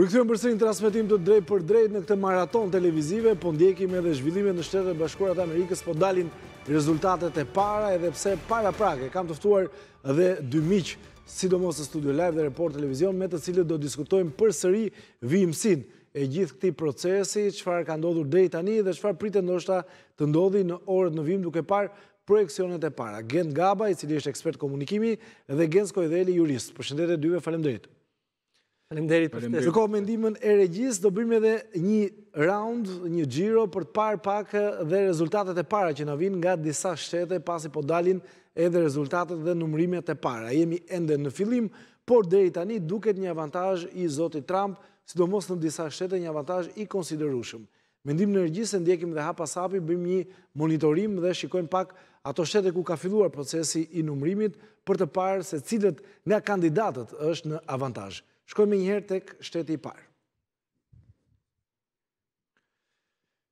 Rikëtëm përse në transmitim të drejt për drejt në këtë maraton televizive, po ndjekim edhe zhvillime në shtetet bashkurat Amerikës, po dalin rezultatet e para edhe pse para prake. Kam tëftuar edhe dy miqë, sidomos e studio live dhe report televizion, me të cilët do diskutojmë për sëri vijimësin e gjithë këti procesi, qëfar ka ndodhur drejt tani dhe qëfar pritë ndoshta të ndodhi në orët në vijim duke parë projekcionet e para. Gent Gaba, i cili është ekspert komunikimi, edhe Gen Skojdeli, jurist. Për dyve, falem drejtë. Falemderit për shtesë. kohë mendimin e regjis, do bëjmë edhe një round, një gjiro për të parë pak dhe rezultatet e para që në vinë nga disa shtete pasi po dalin edhe rezultatet dhe numrimet e para. Jemi ende në filim, por deri tani duket një avantaj i Zotit Trump, sidomos në disa shtete një avantaj i konsiderushëm. Mendim në regjisë, ndjekim dhe hapa sapi, bëjmë një monitorim dhe shikojmë pak ato shtete ku ka filluar procesi i numrimit për të parë se cilët nga kandidatët është në avantajë. Shkojmë një herë tek shteti i parë.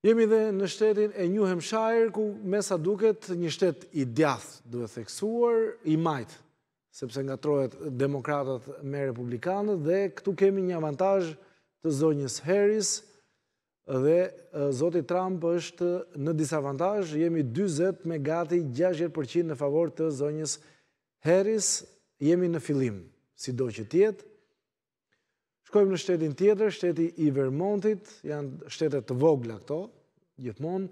Jemi dhe në shtetin e New Hampshire, ku mesa duket një shtet i djath duhet theksuar, i majtë, sepse nga trojët demokratët me republikanët, dhe këtu kemi një avantaj të zonjës Harris, dhe zoti Trump është në disavantaj, jemi 20 me gati 6% në favor të zonjës Harris, jemi në filim, si do që tjetë, Shkojmë në shtetin tjetër, shteti i Vermontit, janë shtetet të vogla këto, gjithmonë,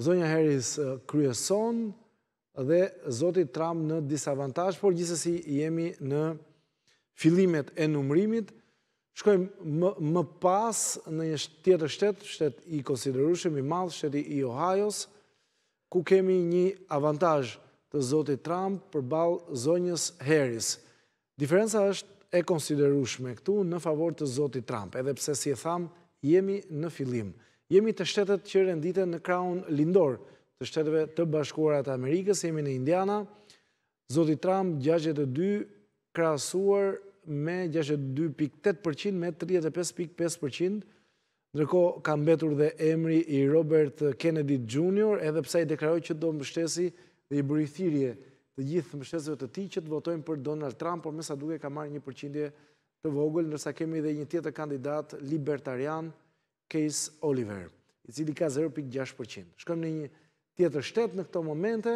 zonja Harris kryeson dhe zotit Trump në disavantaj, por gjithsesi jemi në filimet e numrimit. Shkojmë më pas në një tjetër shtet, shtet i konsiderushëm i madhë, shteti i Ohajos, ku kemi një avantaj të zotit Trump për balë zonjës Harris. Diferenca është e konsiderushme këtu në favor të Zotit Trump, edhe pse si e thamë, jemi në filim. Jemi të shtetet që rendite në kraun lindor të shtetetve të bashkuarat Amerikës, jemi në Indiana, Zotit Trump 62 krasuar me 62.8% me 35.5%, nërko ka mbetur dhe emri i Robert Kennedy Jr., edhe pse i deklaroj që do më dhe i bërithirje të gjithë mbështesëve të tij që të votojnë për Donald Trump, por me sa duke ka marrë një përqindje të vogël, ndërsa kemi edhe një tjetër kandidat libertarian, Case Oliver, i cili ka 0.6%. Shkojmë në një tjetër shtet në këto momente,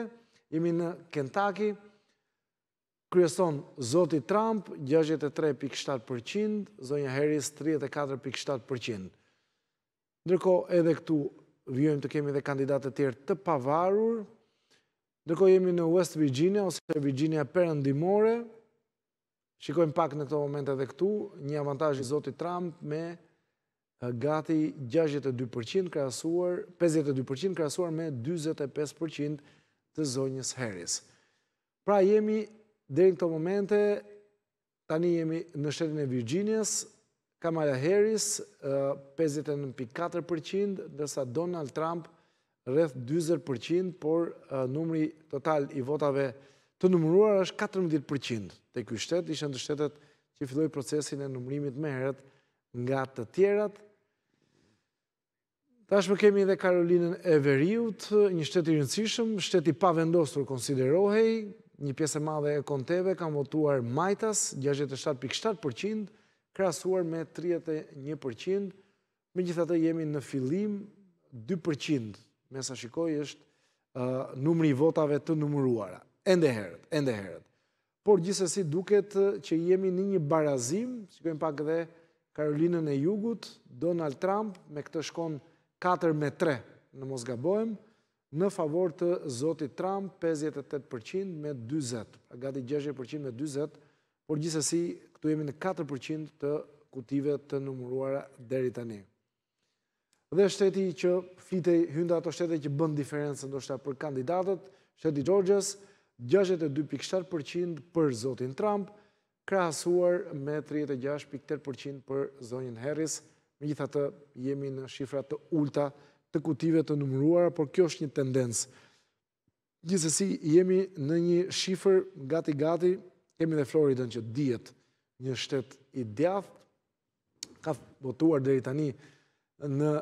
jemi në Kentucky, kryeson Zoti Trump 63.7%, zonja Harris 34.7%. Ndërkohë edhe këtu vjojmë të kemi dhe kandidatë të tjerë të pavarur, Ndërko jemi në West Virginia, ose Virginia përëndimore, shikojmë pak në këto momente dhe këtu, një avantaj i Zotit Trump me eh, gati 62% krasuar, 52% krasuar me 25% të zonjës Harris. Pra jemi, dhe në këto momente, tani jemi në shetën e Virginias, Kamala Harris 59.4%, eh, dërsa Donald Trump rreth 20%, por numri total i votave të numruar është 14%. Të kjoj shtetë ishën të shtetët që filloj procesin e numrimit me herët nga të tjerat. Tashme kemi dhe Karolinën Everiut, një shtetë i rëndësishëm, shtetë i pavendosur konsiderohej, një pjesë e madhe e konteve, kam votuar majtas, 67.7%, krasuar me 31%, me gjithatë të jemi në filim 2% me sa shikoj është numri votave të numruara. Ende herët, ende herët. Por gjithësësi duket që jemi një një barazim, shikojmë pak dhe Karolinën e Jugut, Donald Trump me këtë shkon 4 me 3 në Mosgabojmë, në favor të Zotit Trump 58% me 20%, gati 60% me 20%, por gjithësësi këtu jemi në 4% të kutive të numruara deri tani. një dhe shteti që flitej hynda ato shtete që bënd diferencën do shta për kandidatët, shteti Georgias, 62.7% për zotin Trump, krahësuar me 36.8% për zonjën Harris, me gjitha të jemi në shifrat të ulta të kutive të numruara, por kjo është një tendencë. Gjithësësi, jemi në një shifër gati-gati, kemi dhe Floridën që djetë një shtet i djath, ka votuar dhe i tani në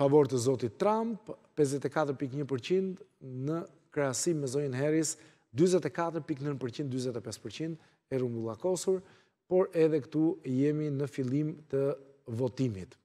favor të zotit Trump, 54.1% në krasim me zonjën Harris, 24.9%-25% e rungullakosur, por edhe këtu jemi në filim të votimit.